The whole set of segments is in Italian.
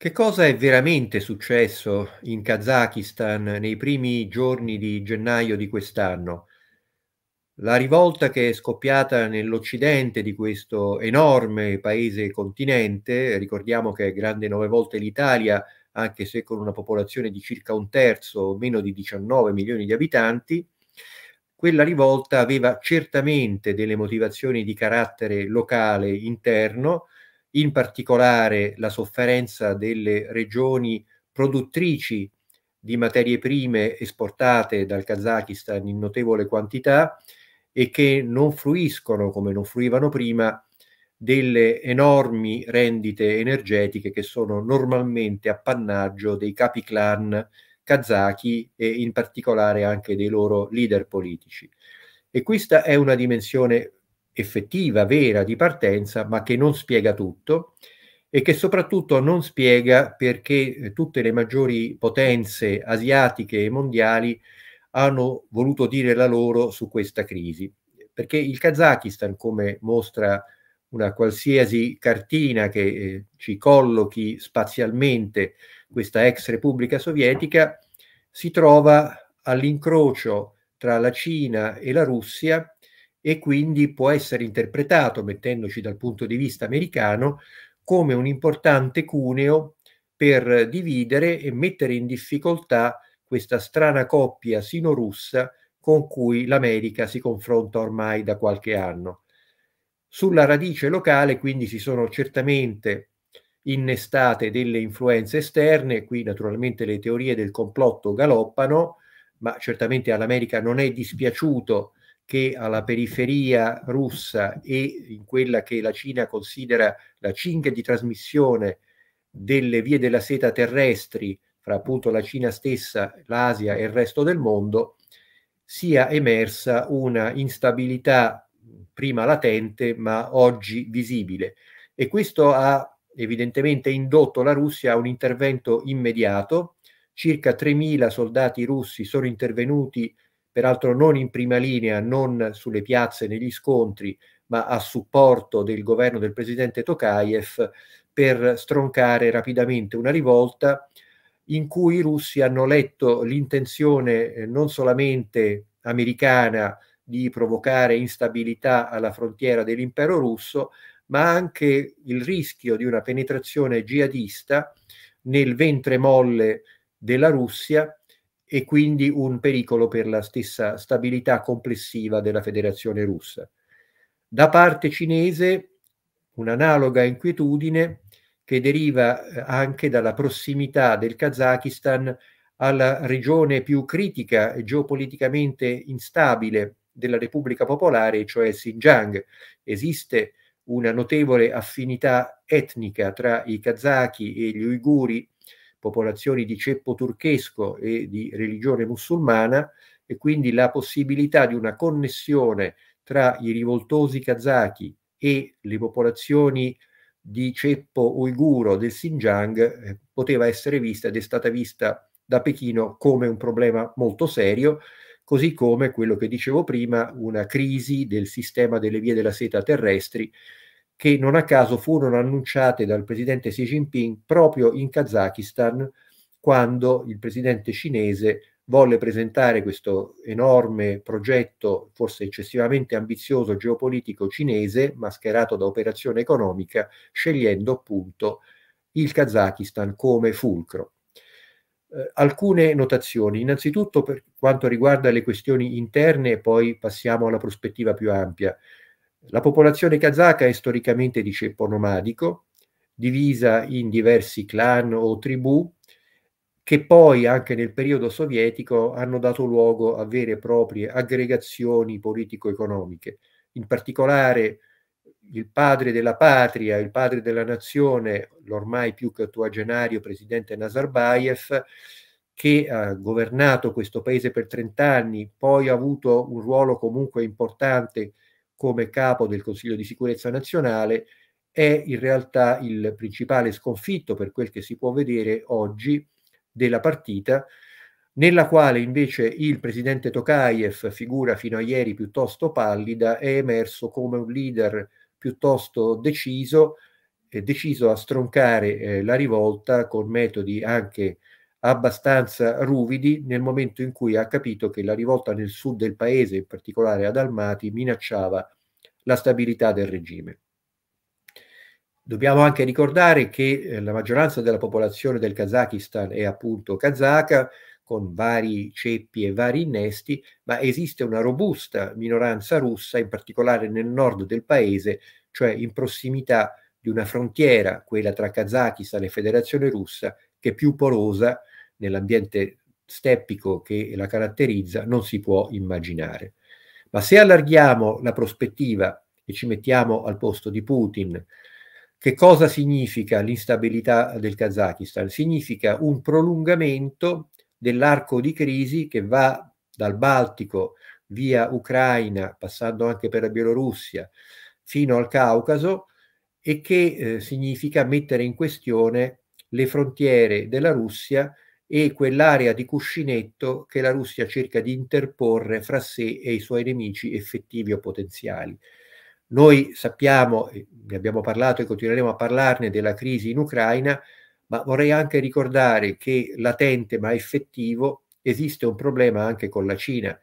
Che cosa è veramente successo in Kazakistan nei primi giorni di gennaio di quest'anno? La rivolta che è scoppiata nell'occidente di questo enorme paese continente, ricordiamo che è grande nove volte l'Italia, anche se con una popolazione di circa un terzo, meno di 19 milioni di abitanti, quella rivolta aveva certamente delle motivazioni di carattere locale interno, in particolare la sofferenza delle regioni produttrici di materie prime esportate dal Kazakistan in notevole quantità e che non fruiscono, come non fruivano prima, delle enormi rendite energetiche che sono normalmente appannaggio dei capi clan kazaki e in particolare anche dei loro leader politici. E questa è una dimensione effettiva, vera di partenza, ma che non spiega tutto e che soprattutto non spiega perché eh, tutte le maggiori potenze asiatiche e mondiali hanno voluto dire la loro su questa crisi. Perché il Kazakistan, come mostra una qualsiasi cartina che eh, ci collochi spazialmente questa ex Repubblica Sovietica, si trova all'incrocio tra la Cina e la Russia e quindi può essere interpretato, mettendoci dal punto di vista americano, come un importante cuneo per dividere e mettere in difficoltà questa strana coppia sino-russa con cui l'America si confronta ormai da qualche anno. Sulla radice locale quindi si sono certamente innestate delle influenze esterne, qui naturalmente le teorie del complotto galoppano, ma certamente all'America non è dispiaciuto che alla periferia russa e in quella che la Cina considera la cinghia di trasmissione delle vie della seta terrestri fra appunto la Cina stessa, l'Asia e il resto del mondo, sia emersa una instabilità prima latente ma oggi visibile. E questo ha evidentemente indotto la Russia a un intervento immediato. Circa 3.000 soldati russi sono intervenuti peraltro non in prima linea, non sulle piazze, negli scontri, ma a supporto del governo del presidente Tokayev per stroncare rapidamente una rivolta in cui i russi hanno letto l'intenzione eh, non solamente americana di provocare instabilità alla frontiera dell'impero russo, ma anche il rischio di una penetrazione jihadista nel ventre molle della Russia e quindi un pericolo per la stessa stabilità complessiva della federazione russa. Da parte cinese un'analoga inquietudine che deriva eh, anche dalla prossimità del Kazakistan alla regione più critica e geopoliticamente instabile della Repubblica Popolare, cioè Xinjiang. Esiste una notevole affinità etnica tra i kazaki e gli uiguri popolazioni di ceppo turchesco e di religione musulmana e quindi la possibilità di una connessione tra i rivoltosi kazaki e le popolazioni di ceppo uiguro del Xinjiang eh, poteva essere vista ed è stata vista da Pechino come un problema molto serio, così come quello che dicevo prima, una crisi del sistema delle vie della seta terrestri che non a caso furono annunciate dal presidente Xi Jinping proprio in Kazakistan quando il presidente cinese volle presentare questo enorme progetto, forse eccessivamente ambizioso geopolitico cinese, mascherato da operazione economica, scegliendo appunto il Kazakistan come fulcro. Eh, alcune notazioni, innanzitutto per quanto riguarda le questioni interne e poi passiamo alla prospettiva più ampia. La popolazione kazaka è storicamente di ceppo nomadico, divisa in diversi clan o tribù, che poi anche nel periodo sovietico hanno dato luogo a vere e proprie aggregazioni politico-economiche. In particolare il padre della patria, il padre della nazione, l'ormai più che ottuagenario presidente Nazarbayev, che ha governato questo paese per 30 anni, poi ha avuto un ruolo comunque importante come capo del Consiglio di sicurezza nazionale è in realtà il principale sconfitto per quel che si può vedere oggi della partita, nella quale invece il presidente Tokayev, figura fino a ieri piuttosto pallida, è emerso come un leader piuttosto deciso, eh, deciso a stroncare eh, la rivolta con metodi anche abbastanza ruvidi nel momento in cui ha capito che la rivolta nel sud del paese, in particolare ad Almati, minacciava la stabilità del regime. Dobbiamo anche ricordare che eh, la maggioranza della popolazione del Kazakistan è appunto kazaka, con vari ceppi e vari innesti, ma esiste una robusta minoranza russa, in particolare nel nord del paese, cioè in prossimità di una frontiera, quella tra Kazakistan e Federazione Russa, che più porosa nell'ambiente steppico che la caratterizza non si può immaginare. Ma se allarghiamo la prospettiva e ci mettiamo al posto di Putin, che cosa significa l'instabilità del Kazakistan? Significa un prolungamento dell'arco di crisi che va dal Baltico via Ucraina, passando anche per la Bielorussia, fino al Caucaso e che eh, significa mettere in questione le frontiere della Russia e quell'area di cuscinetto che la Russia cerca di interporre fra sé e i suoi nemici effettivi o potenziali. Noi sappiamo, ne abbiamo parlato e continueremo a parlarne della crisi in Ucraina, ma vorrei anche ricordare che latente ma effettivo esiste un problema anche con la Cina.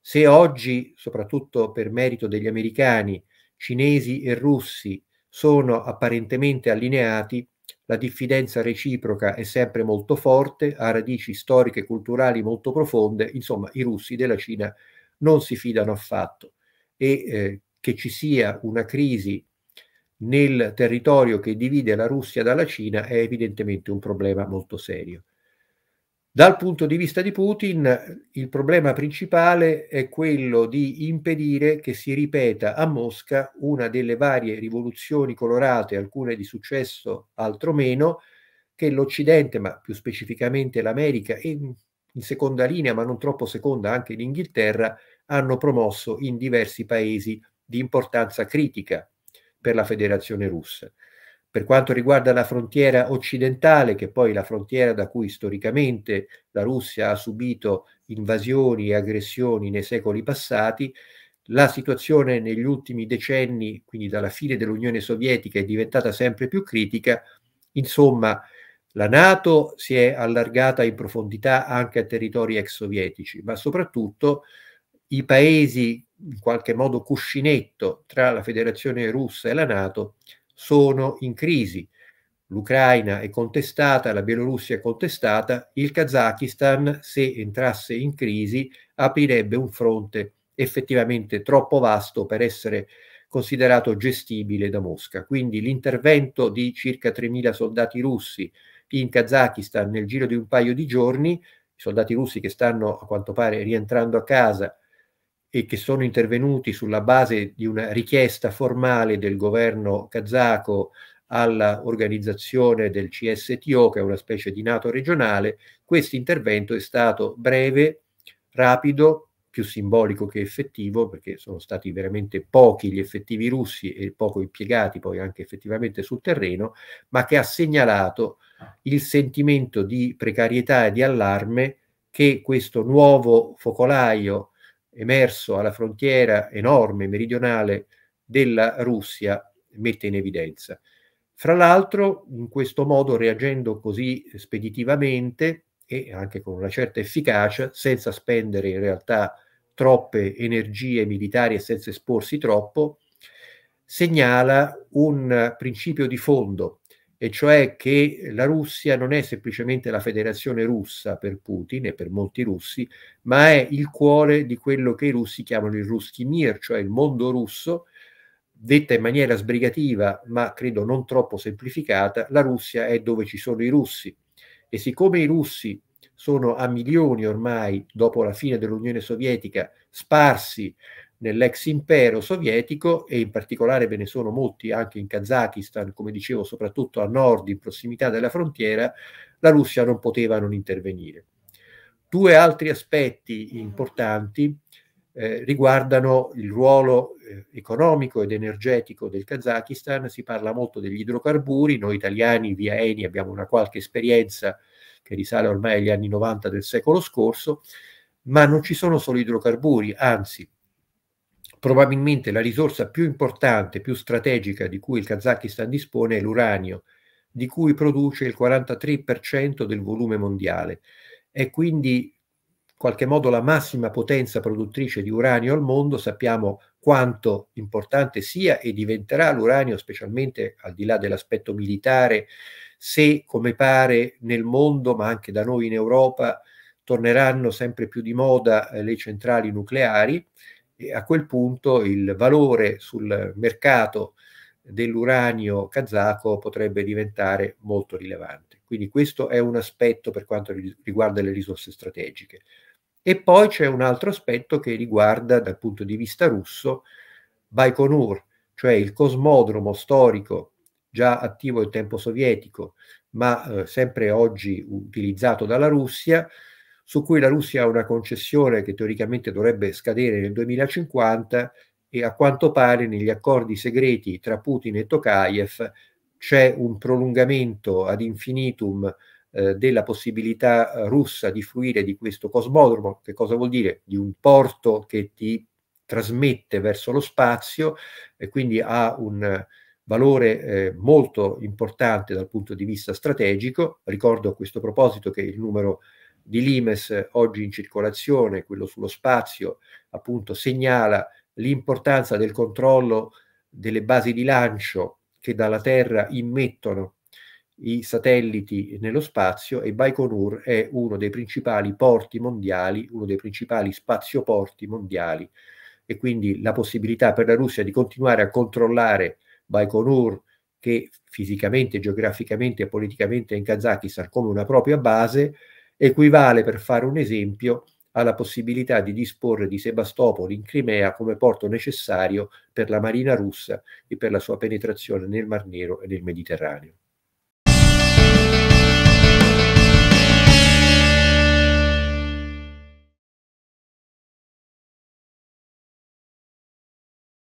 Se oggi, soprattutto per merito degli americani, cinesi e russi sono apparentemente allineati, la diffidenza reciproca è sempre molto forte, ha radici storiche e culturali molto profonde, insomma i russi della Cina non si fidano affatto e eh, che ci sia una crisi nel territorio che divide la Russia dalla Cina è evidentemente un problema molto serio. Dal punto di vista di Putin, il problema principale è quello di impedire che si ripeta a Mosca una delle varie rivoluzioni colorate, alcune di successo, altro meno, che l'Occidente, ma più specificamente l'America e in seconda linea, ma non troppo seconda, anche l'Inghilterra, hanno promosso in diversi paesi di importanza critica per la Federazione russa. Per quanto riguarda la frontiera occidentale, che è poi la frontiera da cui storicamente la Russia ha subito invasioni e aggressioni nei secoli passati, la situazione negli ultimi decenni, quindi dalla fine dell'Unione Sovietica, è diventata sempre più critica. Insomma, la Nato si è allargata in profondità anche a territori ex sovietici, ma soprattutto i paesi in qualche modo cuscinetto tra la Federazione russa e la Nato sono in crisi. L'Ucraina è contestata, la Bielorussia è contestata, il Kazakistan, se entrasse in crisi, aprirebbe un fronte effettivamente troppo vasto per essere considerato gestibile da Mosca. Quindi l'intervento di circa 3.000 soldati russi in Kazakistan nel giro di un paio di giorni, i soldati russi che stanno a quanto pare rientrando a casa e che sono intervenuti sulla base di una richiesta formale del governo kazako all'organizzazione del CSTO, che è una specie di Nato regionale, questo intervento è stato breve, rapido, più simbolico che effettivo, perché sono stati veramente pochi gli effettivi russi e poco impiegati poi anche effettivamente sul terreno, ma che ha segnalato il sentimento di precarietà e di allarme che questo nuovo focolaio emerso alla frontiera enorme meridionale della Russia mette in evidenza. Fra l'altro, in questo modo, reagendo così speditivamente e anche con una certa efficacia, senza spendere in realtà troppe energie militari e senza esporsi troppo, segnala un principio di fondo e cioè che la Russia non è semplicemente la federazione russa per Putin e per molti russi, ma è il cuore di quello che i russi chiamano il Ruskimir, cioè il mondo russo, detta in maniera sbrigativa, ma credo non troppo semplificata, la Russia è dove ci sono i russi. E siccome i russi sono a milioni ormai, dopo la fine dell'Unione Sovietica, sparsi nell'ex impero sovietico e in particolare ve ne sono molti anche in Kazakistan, come dicevo, soprattutto a nord, in prossimità della frontiera, la Russia non poteva non intervenire. Due altri aspetti importanti eh, riguardano il ruolo eh, economico ed energetico del Kazakistan, si parla molto degli idrocarburi, noi italiani via ENI abbiamo una qualche esperienza che risale ormai agli anni 90 del secolo scorso, ma non ci sono solo idrocarburi, anzi probabilmente la risorsa più importante, più strategica di cui il Kazakistan dispone è l'uranio, di cui produce il 43% del volume mondiale. È quindi in qualche modo la massima potenza produttrice di uranio al mondo, sappiamo quanto importante sia e diventerà l'uranio, specialmente al di là dell'aspetto militare, se come pare nel mondo, ma anche da noi in Europa, torneranno sempre più di moda eh, le centrali nucleari e a quel punto il valore sul mercato dell'uranio kazako potrebbe diventare molto rilevante. Quindi questo è un aspetto per quanto riguarda le risorse strategiche. E poi c'è un altro aspetto che riguarda dal punto di vista russo Baikonur, cioè il cosmodromo storico già attivo in tempo sovietico, ma eh, sempre oggi utilizzato dalla Russia, su cui la Russia ha una concessione che teoricamente dovrebbe scadere nel 2050 e a quanto pare negli accordi segreti tra Putin e Tokayev c'è un prolungamento ad infinitum eh, della possibilità eh, russa di fruire di questo cosmodromo, che cosa vuol dire? Di un porto che ti trasmette verso lo spazio e quindi ha un valore eh, molto importante dal punto di vista strategico. Ricordo a questo proposito che il numero di Limes oggi in circolazione, quello sullo spazio, appunto segnala l'importanza del controllo delle basi di lancio che dalla Terra immettono i satelliti nello spazio e Baikonur è uno dei principali porti mondiali, uno dei principali spazioporti mondiali e quindi la possibilità per la Russia di continuare a controllare Baikonur che fisicamente, geograficamente e politicamente è in Kazakistan come una propria base equivale, per fare un esempio, alla possibilità di disporre di Sebastopoli in Crimea come porto necessario per la Marina russa e per la sua penetrazione nel Mar Nero e nel Mediterraneo.